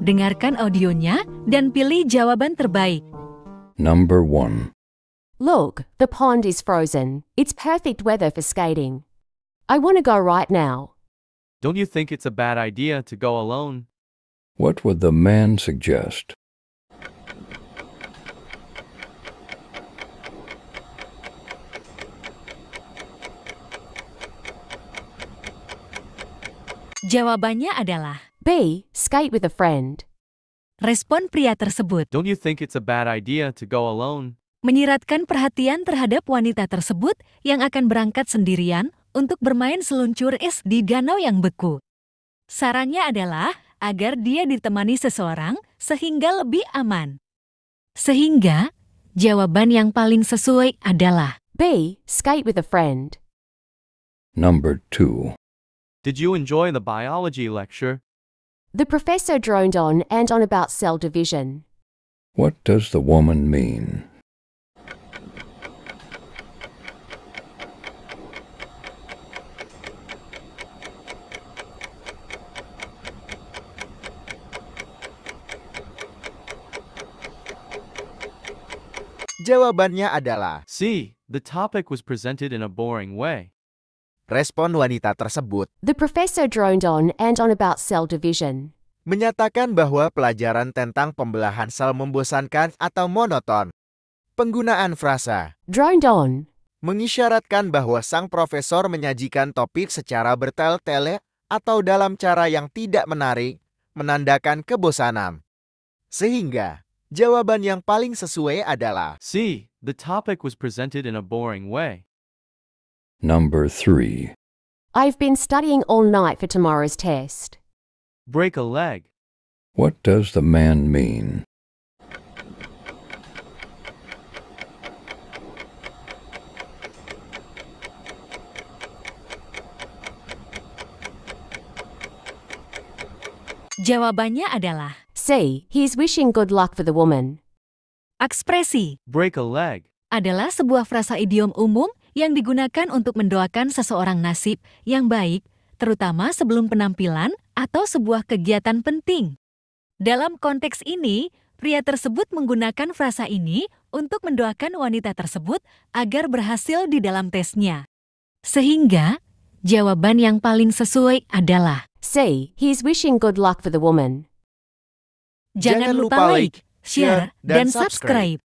Dengarkan audionya dan pilih jawaban terbaik. Number 1. Look, the pond is frozen. It's perfect weather for skating. I want to go right now. Don't you think it's a bad idea to go alone? What would the man suggest? Jawabannya adalah B. Skate with a friend. Respon pria tersebut. Don't you think it's a bad idea to go alone? Menyiratkan perhatian terhadap wanita tersebut yang akan berangkat sendirian untuk bermain seluncur es di danau yang beku. Sarannya adalah agar dia ditemani seseorang sehingga lebih aman. Sehingga, jawaban yang paling sesuai adalah B. Skate with a friend. Number 2. Did you enjoy the biology lecture? The professor droned on and on about cell division. What does the woman mean? Jawabannya adalah C. The topic was presented in a boring way. respon wanita tersebut. The professor droned on and on about cell division. Menyatakan bahwa pelajaran tentang pembelahan sel membosankan atau monoton. Penggunaan frasa droned on mengisyaratkan bahwa sang profesor menyajikan topik secara bertele-tele atau dalam cara yang tidak menarik, menandakan kebosanan. Sehingga, jawaban yang paling sesuai adalah C. The topic was presented in a boring way. Number 3. I've been studying all night for tomorrow's test. Break a leg. What does the man mean? Jawabannya adalah C. He's wishing good luck for the woman. Ekspresi break a leg adalah sebuah frasa idiom umum yang digunakan untuk mendoakan seseorang nasib yang baik, terutama sebelum penampilan atau sebuah kegiatan penting. Dalam konteks ini, pria tersebut menggunakan frasa ini untuk mendoakan wanita tersebut agar berhasil di dalam tesnya. Sehingga, jawaban yang paling sesuai adalah Say, he's wishing good luck for the woman. Jangan, Jangan lupa like, share, dan subscribe.